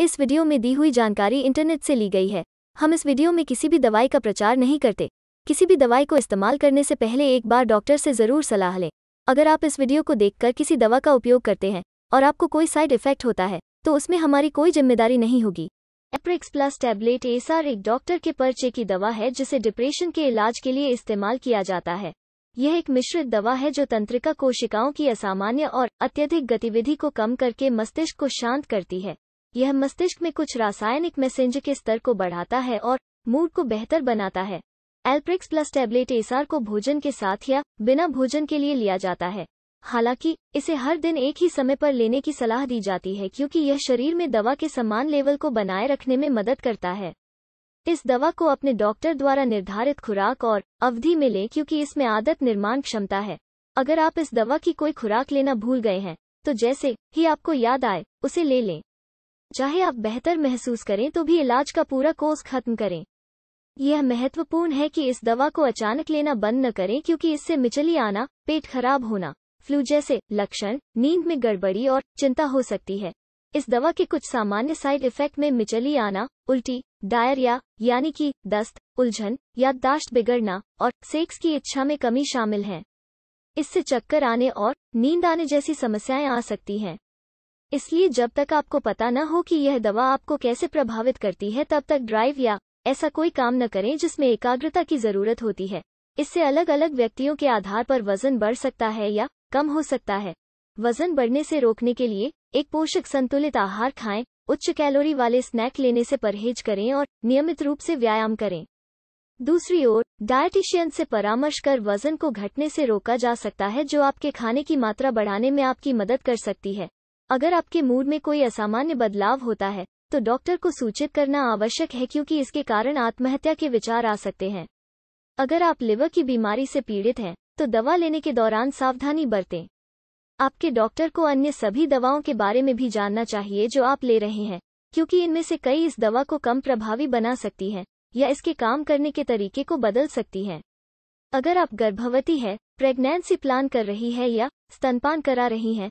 इस वीडियो में दी हुई जानकारी इंटरनेट से ली गई है हम इस वीडियो में किसी भी दवाई का प्रचार नहीं करते किसी भी दवाई को इस्तेमाल करने से पहले एक बार डॉक्टर से ज़रूर सलाह लें अगर आप इस वीडियो को देखकर किसी दवा का उपयोग करते हैं और आपको कोई साइड इफेक्ट होता है तो उसमें हमारी कोई जिम्मेदारी नहीं होगी एप्रिक्स प्लस टैबलेट एसआर एक डॉक्टर के पर्चे की दवा है जिसे डिप्रेशन के इलाज के लिए इस्तेमाल किया जाता है यह एक मिश्रित दवा है जो तंत्रिका कोशिकाओं की असामान्य और अत्यधिक गतिविधि को कम करके मस्तिष्क को शांत करती है यह मस्तिष्क में कुछ रासायनिक मैसेंज के स्तर को बढ़ाता है और मूड को बेहतर बनाता है एल्प्रिक्स प्लस टैबलेट एसआर को भोजन के साथ या बिना भोजन के लिए लिया जाता है हालांकि इसे हर दिन एक ही समय पर लेने की सलाह दी जाती है क्योंकि यह शरीर में दवा के समान लेवल को बनाए रखने में मदद करता है इस दवा को अपने डॉक्टर द्वारा निर्धारित खुराक और अवधि में लें क्योंकि इसमें आदत निर्माण क्षमता है अगर आप इस दवा की कोई खुराक लेना भूल गए हैं तो जैसे ही आपको याद आए उसे ले लें चाहे आप बेहतर महसूस करें तो भी इलाज का पूरा कोर्स खत्म करें यह महत्वपूर्ण है कि इस दवा को अचानक लेना बंद न करें क्योंकि इससे मिचली आना पेट खराब होना फ्लू जैसे लक्षण नींद में गड़बड़ी और चिंता हो सकती है इस दवा के कुछ सामान्य साइड इफेक्ट में मिचली आना उल्टी डायरिया यानी कि दस्त उलझन याददाश्त बिगड़ना और सेक्स की इच्छा में कमी शामिल है इससे चक्कर आने और नींद आने जैसी समस्याएं आ सकती हैं इसलिए जब तक आपको पता न हो कि यह दवा आपको कैसे प्रभावित करती है तब तक ड्राइव या ऐसा कोई काम न करें जिसमें एकाग्रता की जरूरत होती है इससे अलग अलग व्यक्तियों के आधार पर वजन बढ़ सकता है या कम हो सकता है वजन बढ़ने से रोकने के लिए एक पोषक संतुलित आहार खाएं उच्च कैलोरी वाले स्नैक लेने से परहेज करें और नियमित रूप से व्यायाम करें दूसरी ओर डायटिशियन से परामर्श कर वजन को घटने से रोका जा सकता है जो आपके खाने की मात्रा बढ़ाने में आपकी मदद कर सकती है अगर आपके मूड में कोई असामान्य बदलाव होता है तो डॉक्टर को सूचित करना आवश्यक है क्योंकि इसके कारण आत्महत्या के विचार आ सकते हैं अगर आप लिवर की बीमारी से पीड़ित हैं तो दवा लेने के दौरान सावधानी बरतें आपके डॉक्टर को अन्य सभी दवाओं के बारे में भी जानना चाहिए जो आप ले रहे हैं क्योंकि इनमें से कई इस दवा को कम प्रभावी बना सकती हैं या इसके काम करने के तरीके को बदल सकती हैं अगर आप गर्भवती है प्रेग्नेंसी प्लान कर रही है या स्तनपान करा रही हैं